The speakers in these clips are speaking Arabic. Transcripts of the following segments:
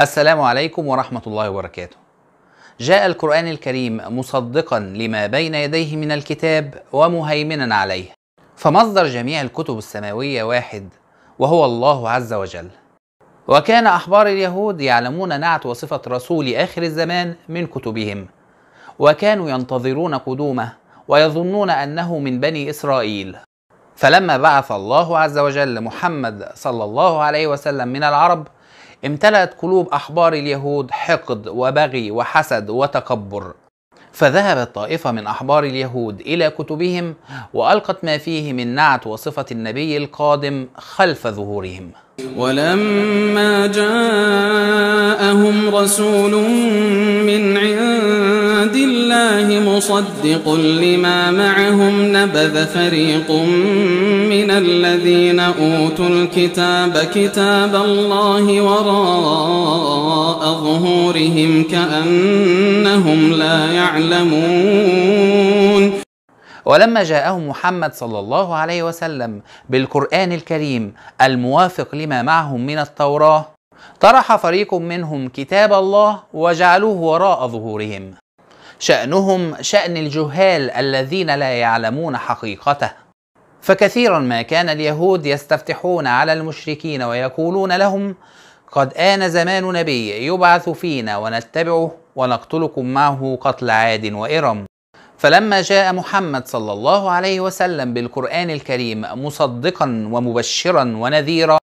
السلام عليكم ورحمة الله وبركاته. جاء القرآن الكريم مصدقا لما بين يديه من الكتاب ومهيمنا عليه. فمصدر جميع الكتب السماوية واحد وهو الله عز وجل. وكان أحبار اليهود يعلمون نعت وصفة رسول آخر الزمان من كتبهم. وكانوا ينتظرون قدومه ويظنون أنه من بني إسرائيل. فلما بعث الله عز وجل محمد صلى الله عليه وسلم من العرب امتلأت قلوب أحبار اليهود حقد وبغي وحسد وتكبر فذهبت طائفة من أحبار اليهود إلى كتبهم وألقت ما فيه من نعت وصفة النبي القادم خلف ظهورهم ولما جاءهم رسول من عند عبد الله مصدق لما معهم نبذ فريق من الذين أوتوا الكتاب كتاب الله وراء ظهورهم كأنهم لا يعلمون ولما جاءهم محمد صلى الله عليه وسلم بالقرآن الكريم الموافق لما معهم من التوراة طرح فريق منهم كتاب الله وجعلوه وراء ظهورهم شأنهم شأن الجهال الذين لا يعلمون حقيقته فكثيرا ما كان اليهود يستفتحون على المشركين ويقولون لهم قد آن زمان نبي يبعث فينا ونتبعه ونقتلكم معه قتل عاد وإرم فلما جاء محمد صلى الله عليه وسلم بالقرآن الكريم مصدقا ومبشرا ونذيرا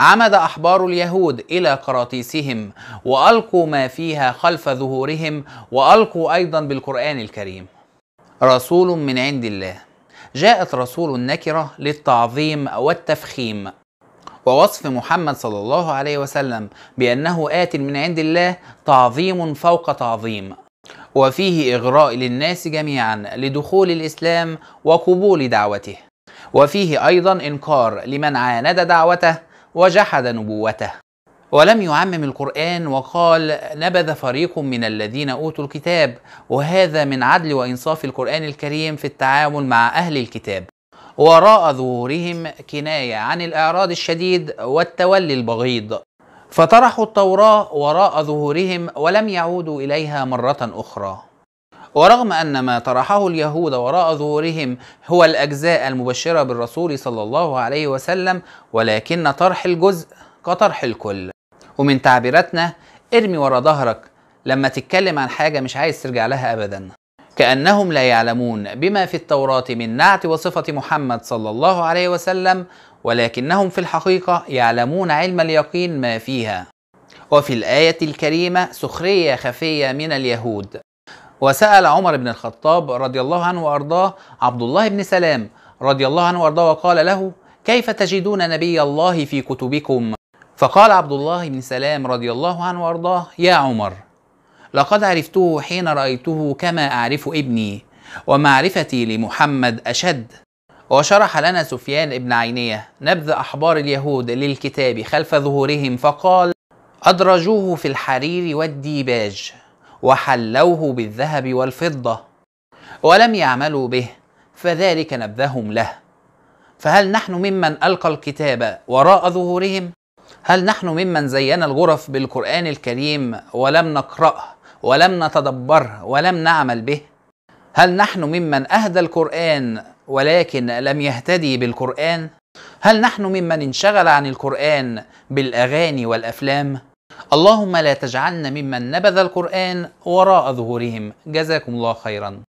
عمد أحبار اليهود إلى قراطيسهم وألقوا ما فيها خلف ظهورهم وألقوا أيضا بالقرآن الكريم رسول من عند الله جاءت رسول النكرة للتعظيم والتفخيم ووصف محمد صلى الله عليه وسلم بأنه آت من عند الله تعظيم فوق تعظيم وفيه إغراء للناس جميعا لدخول الإسلام وقبول دعوته وفيه أيضا إنكار لمن عاند دعوته وجحد نبوته ولم يعمم القرآن وقال نبذ فريق من الذين أوتوا الكتاب وهذا من عدل وإنصاف القرآن الكريم في التعامل مع أهل الكتاب وراء ظهورهم كناية عن الإعراض الشديد والتولي البغيض فطرحوا التوراة وراء ظهورهم ولم يعودوا إليها مرة أخرى ورغم أن ما طرحه اليهود وراء ظهورهم هو الأجزاء المبشرة بالرسول صلى الله عليه وسلم ولكن طرح الجزء كطرح الكل ومن تعبيراتنا ارمي ورا ظهرك لما تتكلم عن حاجة مش عايز ترجع لها أبدا كأنهم لا يعلمون بما في التوراة من نعت وصفة محمد صلى الله عليه وسلم ولكنهم في الحقيقة يعلمون علم اليقين ما فيها وفي الآية الكريمة سخرية خفية من اليهود وسأل عمر بن الخطاب رضي الله عنه وأرضاه عبد الله بن سلام رضي الله عنه وأرضاه وقال له كيف تجدون نبي الله في كتبكم فقال عبد الله بن سلام رضي الله عنه وأرضاه يا عمر لقد عرفته حين رأيته كما أعرف ابني ومعرفتي لمحمد أشد وشرح لنا سفيان بن عينية نبذ أحبار اليهود للكتاب خلف ظهورهم فقال أدرجوه في الحرير والديباج وحلوه بالذهب والفضة ولم يعملوا به فذلك نبذهم له فهل نحن ممن ألقى الكتاب وراء ظهورهم؟ هل نحن ممن زين الغرف بالقرآن الكريم ولم نقرأه ولم نتدبره ولم نعمل به؟ هل نحن ممن أهدى القرآن ولكن لم يهتدي بالقرآن؟ هل نحن ممن انشغل عن القرآن بالأغاني والأفلام؟ اللهم لا تجعلنا ممن نبذ القرآن وراء ظهورهم جزاكم الله خيرا